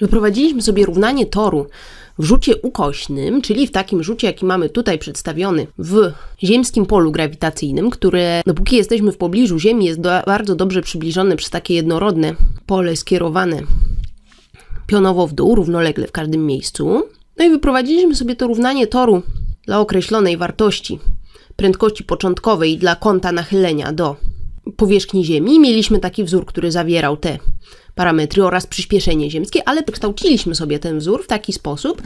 Wyprowadziliśmy sobie równanie toru w rzucie ukośnym, czyli w takim rzucie, jaki mamy tutaj przedstawiony w ziemskim polu grawitacyjnym, które dopóki jesteśmy w pobliżu Ziemi jest do, bardzo dobrze przybliżone przez takie jednorodne pole skierowane pionowo w dół, równolegle w każdym miejscu. No i wyprowadziliśmy sobie to równanie toru dla określonej wartości prędkości początkowej dla kąta nachylenia do powierzchni Ziemi. Mieliśmy taki wzór, który zawierał te parametry oraz przyspieszenie ziemskie, ale wykształciliśmy sobie ten wzór w taki sposób,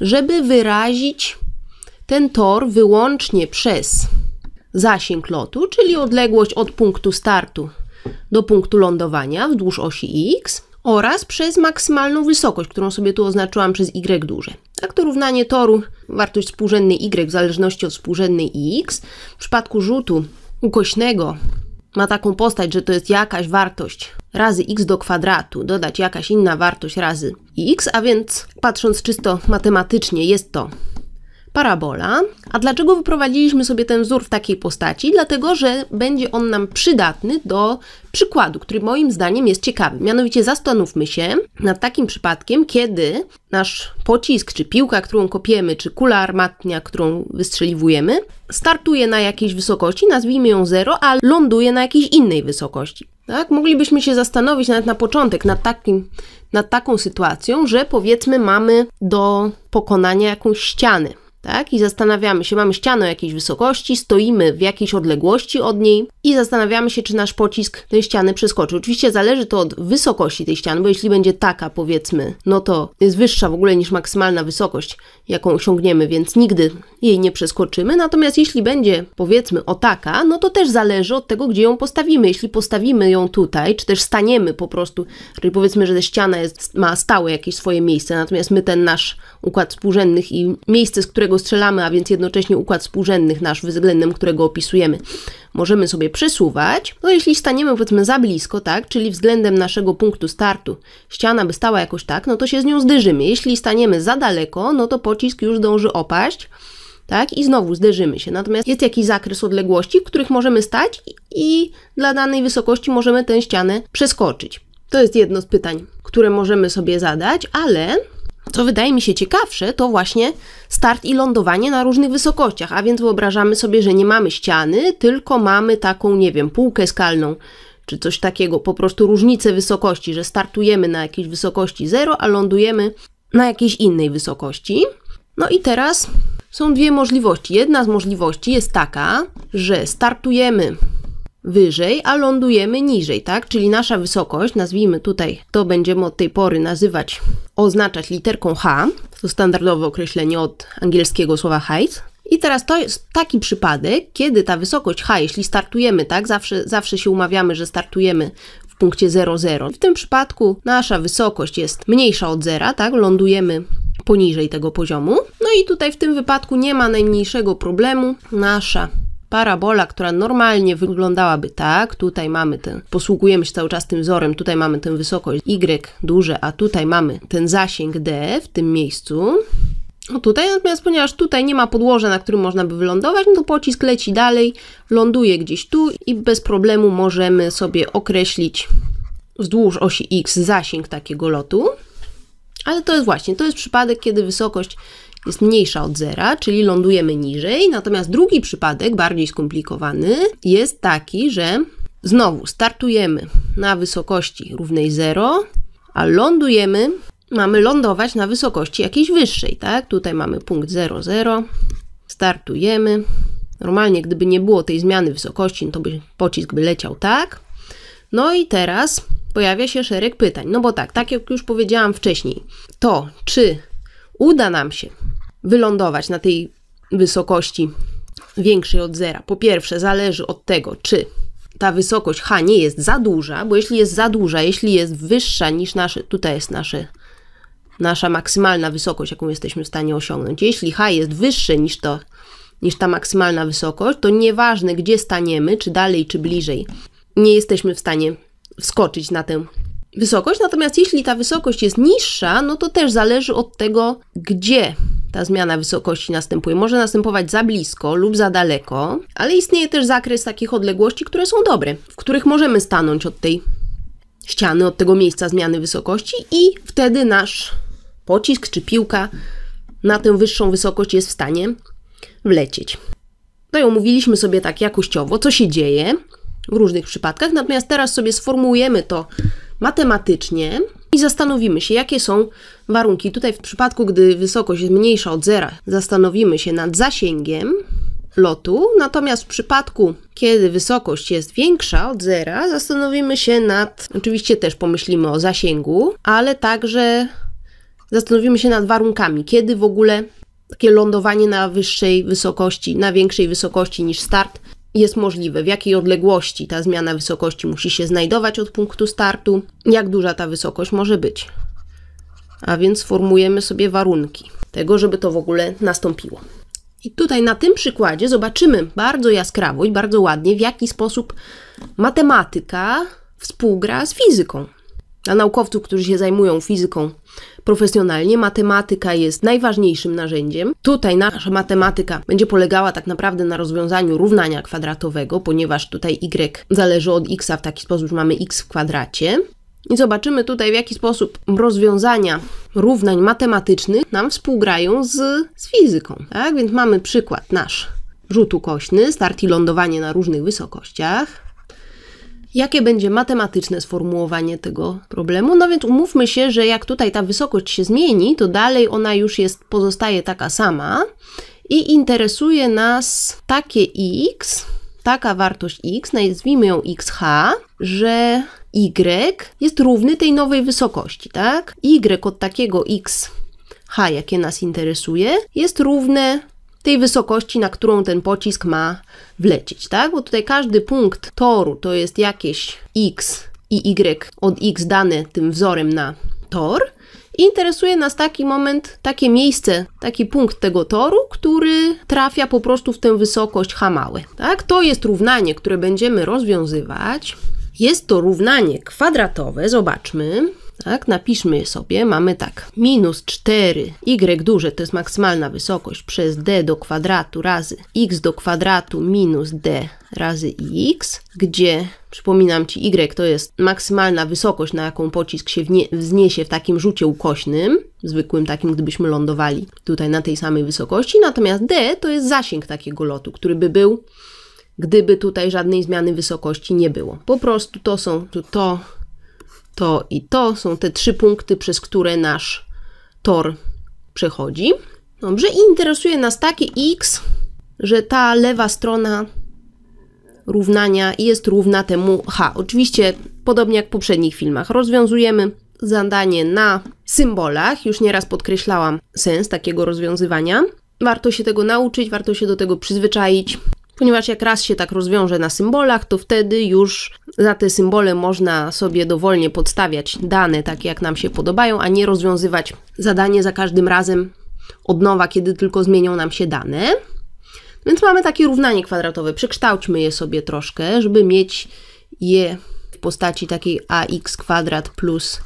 żeby wyrazić ten tor wyłącznie przez zasięg lotu, czyli odległość od punktu startu do punktu lądowania wzdłuż osi x oraz przez maksymalną wysokość, którą sobie tu oznaczyłam przez y duże. Tak to równanie toru, wartość współrzędnej y w zależności od współrzędnej x. W przypadku rzutu ukośnego ma taką postać, że to jest jakaś wartość razy x do kwadratu, dodać jakaś inna wartość razy i x, a więc patrząc czysto matematycznie jest to parabola. A dlaczego wyprowadziliśmy sobie ten wzór w takiej postaci? Dlatego, że będzie on nam przydatny do przykładu, który moim zdaniem jest ciekawy. Mianowicie zastanówmy się nad takim przypadkiem, kiedy nasz pocisk, czy piłka, którą kopiemy, czy kula armatnia, którą wystrzeliwujemy, startuje na jakiejś wysokości, nazwijmy ją 0, a ląduje na jakiejś innej wysokości. Tak? Moglibyśmy się zastanowić nawet na początek nad, takim, nad taką sytuacją, że powiedzmy mamy do pokonania jakąś ścianę tak? I zastanawiamy się, mamy ścianę o jakiejś wysokości, stoimy w jakiejś odległości od niej i zastanawiamy się, czy nasz pocisk tej ściany przeskoczy. Oczywiście zależy to od wysokości tej ściany, bo jeśli będzie taka, powiedzmy, no to jest wyższa w ogóle niż maksymalna wysokość, jaką osiągniemy, więc nigdy jej nie przeskoczymy. Natomiast jeśli będzie, powiedzmy, o taka, no to też zależy od tego, gdzie ją postawimy. Jeśli postawimy ją tutaj, czy też staniemy po prostu, czyli powiedzmy, że ta ściana jest, ma stałe jakieś swoje miejsce, natomiast my ten nasz układ współrzędnych i miejsce, z którego strzelamy, a więc jednocześnie układ współrzędnych nasz, względem którego opisujemy, możemy sobie przesuwać. No jeśli staniemy powiedzmy za blisko, tak, czyli względem naszego punktu startu ściana by stała jakoś tak, no to się z nią zderzymy. Jeśli staniemy za daleko, no to pocisk już dąży opaść tak? I znowu zderzymy się. Natomiast jest jakiś zakres odległości, w których możemy stać i dla danej wysokości możemy tę ścianę przeskoczyć. To jest jedno z pytań, które możemy sobie zadać, ale co wydaje mi się ciekawsze, to właśnie start i lądowanie na różnych wysokościach, a więc wyobrażamy sobie, że nie mamy ściany, tylko mamy taką, nie wiem, półkę skalną czy coś takiego, po prostu różnicę wysokości, że startujemy na jakiejś wysokości 0, a lądujemy na jakiejś innej wysokości. No i teraz są dwie możliwości. Jedna z możliwości jest taka, że startujemy wyżej, a lądujemy niżej, tak? Czyli nasza wysokość, nazwijmy tutaj, to będziemy od tej pory nazywać, oznaczać literką H, to standardowe określenie od angielskiego słowa height. I teraz to jest taki przypadek, kiedy ta wysokość H, jeśli startujemy, tak, zawsze, zawsze się umawiamy, że startujemy w punkcie 0,0. W tym przypadku nasza wysokość jest mniejsza od zera, tak, lądujemy poniżej tego poziomu. No i tutaj w tym wypadku nie ma najmniejszego problemu. Nasza parabola, która normalnie wyglądałaby tak, tutaj mamy ten, posługujemy się cały czas tym wzorem, tutaj mamy tę wysokość y duże, a tutaj mamy ten zasięg d w tym miejscu, no tutaj, natomiast ponieważ tutaj nie ma podłoża, na którym można by wylądować, no to pocisk leci dalej, ląduje gdzieś tu i bez problemu możemy sobie określić wzdłuż osi X zasięg takiego lotu. Ale to jest właśnie, to jest przypadek, kiedy wysokość jest mniejsza od zera, czyli lądujemy niżej. Natomiast drugi przypadek, bardziej skomplikowany, jest taki, że znowu startujemy na wysokości równej 0, a lądujemy, mamy lądować na wysokości jakiejś wyższej, tak? Tutaj mamy punkt 0, 0, startujemy. Normalnie, gdyby nie było tej zmiany wysokości, no to by pocisk by leciał tak. No i teraz pojawia się szereg pytań. No bo tak, tak jak już powiedziałam wcześniej, to czy uda nam się wylądować na tej wysokości większej od zera, po pierwsze zależy od tego, czy ta wysokość h nie jest za duża, bo jeśli jest za duża, jeśli jest wyższa niż nasze, tutaj jest nasze, nasza maksymalna wysokość, jaką jesteśmy w stanie osiągnąć. Jeśli h jest wyższe niż, to, niż ta maksymalna wysokość, to nieważne gdzie staniemy, czy dalej, czy bliżej, nie jesteśmy w stanie wskoczyć na tę wysokość, natomiast jeśli ta wysokość jest niższa, no to też zależy od tego, gdzie ta zmiana wysokości następuje. Może następować za blisko lub za daleko, ale istnieje też zakres takich odległości, które są dobre, w których możemy stanąć od tej ściany, od tego miejsca zmiany wysokości i wtedy nasz pocisk czy piłka na tę wyższą wysokość jest w stanie wlecieć. To no omówiliśmy sobie tak jakościowo, co się dzieje w różnych przypadkach, natomiast teraz sobie sformułujemy to matematycznie i zastanowimy się, jakie są warunki. Tutaj w przypadku, gdy wysokość jest mniejsza od zera, zastanowimy się nad zasięgiem lotu, natomiast w przypadku, kiedy wysokość jest większa od zera, zastanowimy się nad, oczywiście też pomyślimy o zasięgu, ale także zastanowimy się nad warunkami, kiedy w ogóle takie lądowanie na wyższej wysokości, na większej wysokości niż start jest możliwy, w jakiej odległości ta zmiana wysokości musi się znajdować od punktu startu, jak duża ta wysokość może być. A więc formujemy sobie warunki tego, żeby to w ogóle nastąpiło. I tutaj na tym przykładzie zobaczymy bardzo jaskrawo i bardzo ładnie, w jaki sposób matematyka współgra z fizyką. Dla naukowców, którzy się zajmują fizyką profesjonalnie, matematyka jest najważniejszym narzędziem. Tutaj nasza matematyka będzie polegała tak naprawdę na rozwiązaniu równania kwadratowego, ponieważ tutaj y zależy od x w taki sposób, że mamy x w kwadracie. I zobaczymy tutaj, w jaki sposób rozwiązania równań matematycznych nam współgrają z, z fizyką. Tak więc mamy przykład nasz rzutu kośny, start i lądowanie na różnych wysokościach. Jakie będzie matematyczne sformułowanie tego problemu? No więc umówmy się, że jak tutaj ta wysokość się zmieni, to dalej ona już jest, pozostaje taka sama i interesuje nas takie x, taka wartość x, nazwijmy ją xh, że y jest równy tej nowej wysokości, tak? y od takiego x h, jakie nas interesuje, jest równe tej wysokości, na którą ten pocisk ma wlecieć, tak? Bo tutaj każdy punkt toru to jest jakieś x i y od x dane tym wzorem na tor. I interesuje nas taki moment, takie miejsce, taki punkt tego toru, który trafia po prostu w tę wysokość h małe, tak? To jest równanie, które będziemy rozwiązywać. Jest to równanie kwadratowe, zobaczmy. Tak, napiszmy sobie, mamy tak, minus 4 y duże to jest maksymalna wysokość przez d do kwadratu razy x do kwadratu minus d razy x, gdzie przypominam Ci y to jest maksymalna wysokość, na jaką pocisk się wzniesie w takim rzucie ukośnym, zwykłym takim, gdybyśmy lądowali tutaj na tej samej wysokości, natomiast d to jest zasięg takiego lotu, który by był gdyby tutaj żadnej zmiany wysokości nie było. Po prostu to są to, to to i to są te trzy punkty, przez które nasz tor przechodzi. Dobrze, i interesuje nas takie x, że ta lewa strona równania jest równa temu h. Oczywiście, podobnie jak w poprzednich filmach, rozwiązujemy zadanie na symbolach. Już nieraz podkreślałam sens takiego rozwiązywania. Warto się tego nauczyć, warto się do tego przyzwyczaić ponieważ jak raz się tak rozwiąże na symbolach, to wtedy już za te symbole można sobie dowolnie podstawiać dane takie, jak nam się podobają, a nie rozwiązywać zadanie za każdym razem od nowa, kiedy tylko zmienią nam się dane. Więc mamy takie równanie kwadratowe. Przekształćmy je sobie troszkę, żeby mieć je w postaci takiej ax kwadrat plus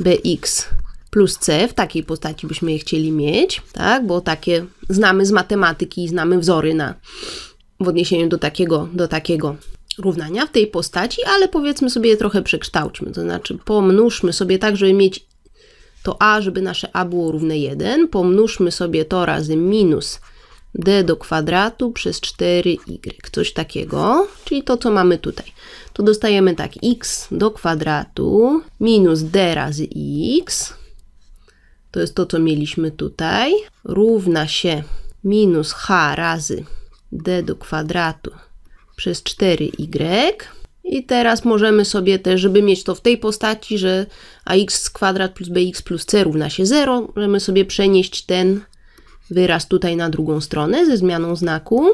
bx plus c, w takiej postaci byśmy je chcieli mieć, tak? bo takie znamy z matematyki i znamy wzory na w odniesieniu do takiego, do takiego równania w tej postaci, ale powiedzmy sobie trochę przekształćmy, to znaczy pomnóżmy sobie tak, żeby mieć to a, żeby nasze a było równe 1, pomnóżmy sobie to razy minus d do kwadratu przez 4y, y. coś takiego, czyli to, co mamy tutaj. To dostajemy tak x do kwadratu minus d razy x, to jest to, co mieliśmy tutaj, równa się minus h razy d do kwadratu przez 4y. Y. I teraz możemy sobie też, żeby mieć to w tej postaci, że ax kwadrat plus bx plus c równa się 0, możemy sobie przenieść ten wyraz tutaj na drugą stronę ze zmianą znaku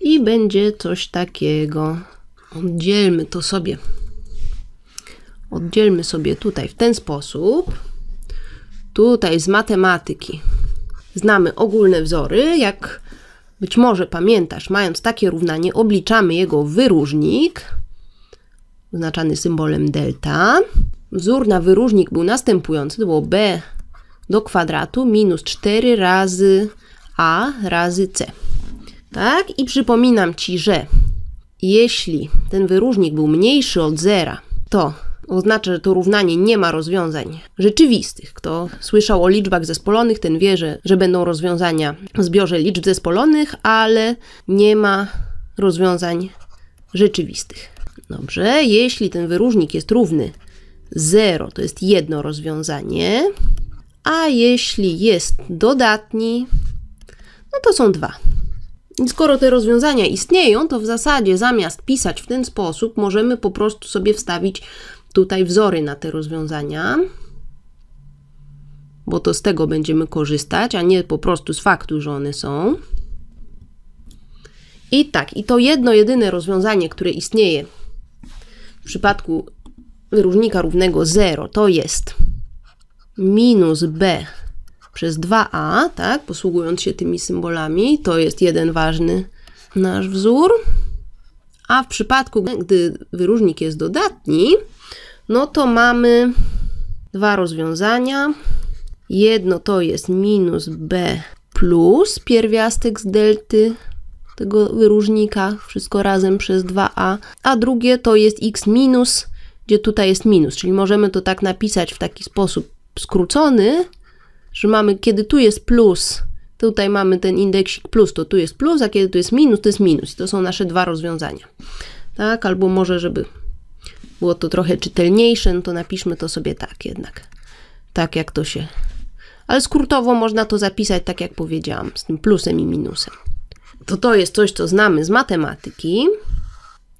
i będzie coś takiego. Oddzielmy to sobie. Oddzielmy sobie tutaj w ten sposób. Tutaj z matematyki znamy ogólne wzory, jak być może pamiętasz, mając takie równanie, obliczamy jego wyróżnik, oznaczany symbolem delta. Wzór na wyróżnik był następujący, to było b do kwadratu minus 4 razy a razy c. Tak? I przypominam Ci, że jeśli ten wyróżnik był mniejszy od zera, to Oznacza, że to równanie nie ma rozwiązań rzeczywistych. Kto słyszał o liczbach zespolonych, ten wie, że, że będą rozwiązania w zbiorze liczb zespolonych, ale nie ma rozwiązań rzeczywistych. Dobrze, jeśli ten wyróżnik jest równy 0, to jest jedno rozwiązanie, a jeśli jest dodatni, no to są dwa. skoro te rozwiązania istnieją, to w zasadzie zamiast pisać w ten sposób, możemy po prostu sobie wstawić tutaj wzory na te rozwiązania, bo to z tego będziemy korzystać, a nie po prostu z faktu, że one są. I tak, i to jedno jedyne rozwiązanie, które istnieje w przypadku wyróżnika równego 0, to jest minus b przez 2a, tak, posługując się tymi symbolami, to jest jeden ważny nasz wzór. A w przypadku, gdy wyróżnik jest dodatni, no to mamy dwa rozwiązania. Jedno to jest minus b plus pierwiastek z delty tego wyróżnika, wszystko razem przez 2a, a drugie to jest x minus, gdzie tutaj jest minus, czyli możemy to tak napisać w taki sposób skrócony, że mamy, kiedy tu jest plus, tutaj mamy ten indeksik plus, to tu jest plus, a kiedy tu jest minus, to jest minus. I to są nasze dwa rozwiązania tak? Albo może, żeby było to trochę czytelniejsze, no to napiszmy to sobie tak jednak. Tak jak to się... Ale skrótowo można to zapisać tak jak powiedziałam, z tym plusem i minusem. To to jest coś, co znamy z matematyki.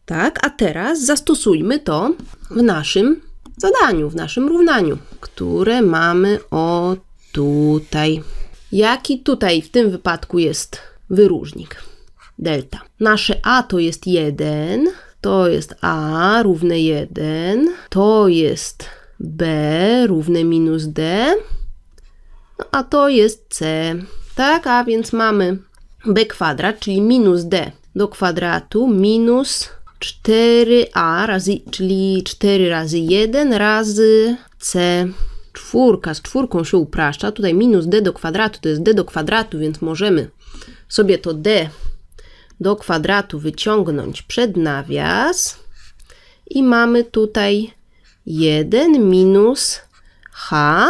Tak, a teraz zastosujmy to w naszym zadaniu, w naszym równaniu, które mamy o tutaj. Jaki tutaj w tym wypadku jest wyróżnik? delta. Nasze A to jest 1, to jest A równe 1, to jest B równe minus D, no a to jest C. Tak, a więc mamy B kwadrat, czyli minus D do kwadratu minus 4a razy, czyli 4 razy 1 razy c. Czwórka z czwórką się upraszcza. Tutaj minus d do kwadratu to jest d do kwadratu, więc możemy sobie to d do kwadratu wyciągnąć przed nawias i mamy tutaj 1 minus h,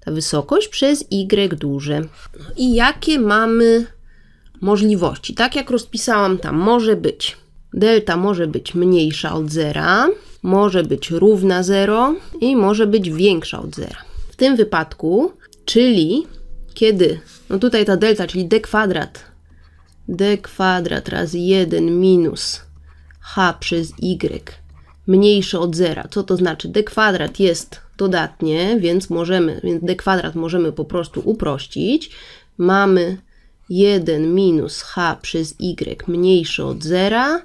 ta wysokość, przez y duże. No I jakie mamy możliwości? Tak jak rozpisałam tam, może być delta może być mniejsza od zera, może być równa 0 i może być większa od zera. W tym wypadku, czyli kiedy, no tutaj ta delta, czyli d kwadrat d kwadrat razy 1 minus h przez y mniejsze od zera. Co to znaczy? d kwadrat jest dodatnie, więc możemy, więc d kwadrat możemy po prostu uprościć. Mamy 1 minus h przez y mniejsze od zera,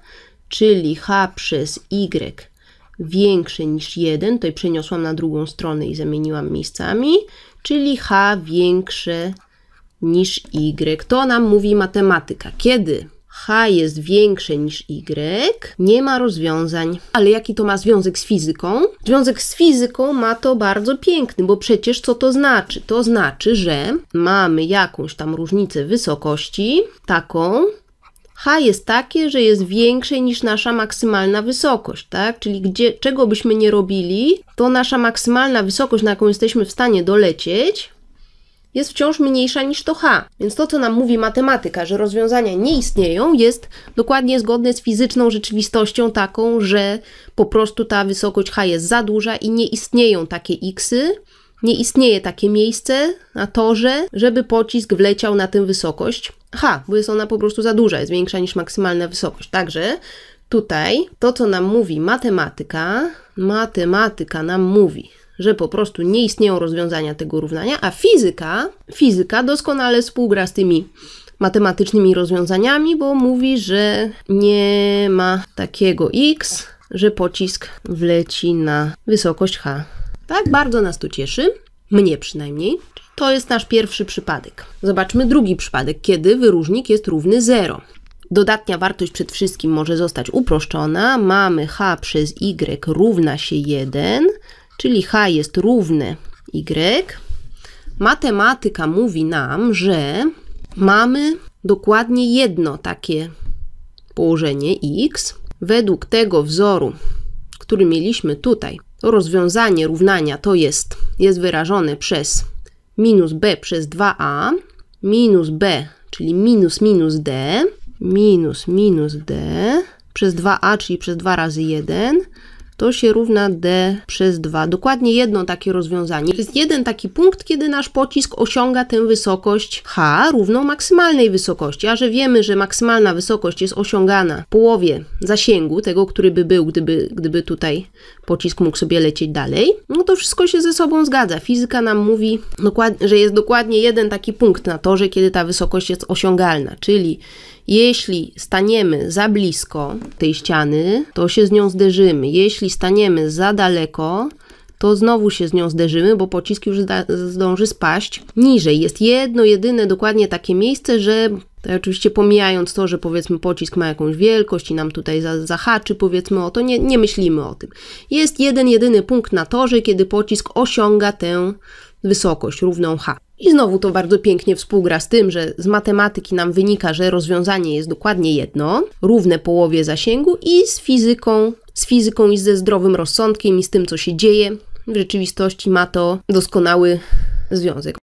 czyli h przez y większe niż 1, tutaj przeniosłam na drugą stronę i zamieniłam miejscami, czyli h większe niż niż y. To nam mówi matematyka. Kiedy h jest większe niż y, nie ma rozwiązań. Ale jaki to ma związek z fizyką? Związek z fizyką ma to bardzo piękny, bo przecież co to znaczy? To znaczy, że mamy jakąś tam różnicę wysokości, taką, H jest takie, że jest większe niż nasza maksymalna wysokość, tak? Czyli gdzie, czego byśmy nie robili, to nasza maksymalna wysokość, na jaką jesteśmy w stanie dolecieć, jest wciąż mniejsza niż to h. Więc to, co nam mówi matematyka, że rozwiązania nie istnieją, jest dokładnie zgodne z fizyczną rzeczywistością taką, że po prostu ta wysokość h jest za duża i nie istnieją takie xy, nie istnieje takie miejsce na torze, żeby pocisk wleciał na tę wysokość h, bo jest ona po prostu za duża, jest większa niż maksymalna wysokość. Także tutaj to, co nam mówi matematyka, matematyka nam mówi, że po prostu nie istnieją rozwiązania tego równania, a fizyka, fizyka doskonale współgra z tymi matematycznymi rozwiązaniami, bo mówi, że nie ma takiego x, że pocisk wleci na wysokość h. Tak bardzo nas to cieszy, mnie przynajmniej. To jest nasz pierwszy przypadek. Zobaczmy drugi przypadek, kiedy wyróżnik jest równy 0. Dodatnia wartość przed wszystkim może zostać uproszczona. Mamy h przez y równa się 1, czyli h jest równe y, matematyka mówi nam, że mamy dokładnie jedno takie położenie x. Według tego wzoru, który mieliśmy tutaj, to rozwiązanie równania to jest, jest wyrażone przez minus b przez 2a, minus b, czyli minus minus d, minus minus d przez 2a, czyli przez 2 razy 1, to się równa D przez 2. Dokładnie jedno takie rozwiązanie. jest jeden taki punkt, kiedy nasz pocisk osiąga tę wysokość H równą maksymalnej wysokości. A że wiemy, że maksymalna wysokość jest osiągana w połowie zasięgu tego, który by był, gdyby, gdyby tutaj pocisk mógł sobie lecieć dalej, no to wszystko się ze sobą zgadza. Fizyka nam mówi, że jest dokładnie jeden taki punkt na torze, kiedy ta wysokość jest osiągalna, czyli jeśli staniemy za blisko tej ściany, to się z nią zderzymy. Jeśli staniemy za daleko, to znowu się z nią zderzymy, bo pocisk już zdąży spaść niżej. Jest jedno, jedyne dokładnie takie miejsce, że tak oczywiście pomijając to, że powiedzmy pocisk ma jakąś wielkość i nam tutaj zahaczy powiedzmy o to, nie, nie myślimy o tym. Jest jeden, jedyny punkt na torze, kiedy pocisk osiąga tę wysokość równą H. I znowu to bardzo pięknie współgra z tym, że z matematyki nam wynika, że rozwiązanie jest dokładnie jedno, równe połowie zasięgu i z fizyką, z fizyką i ze zdrowym rozsądkiem i z tym, co się dzieje. W rzeczywistości ma to doskonały związek.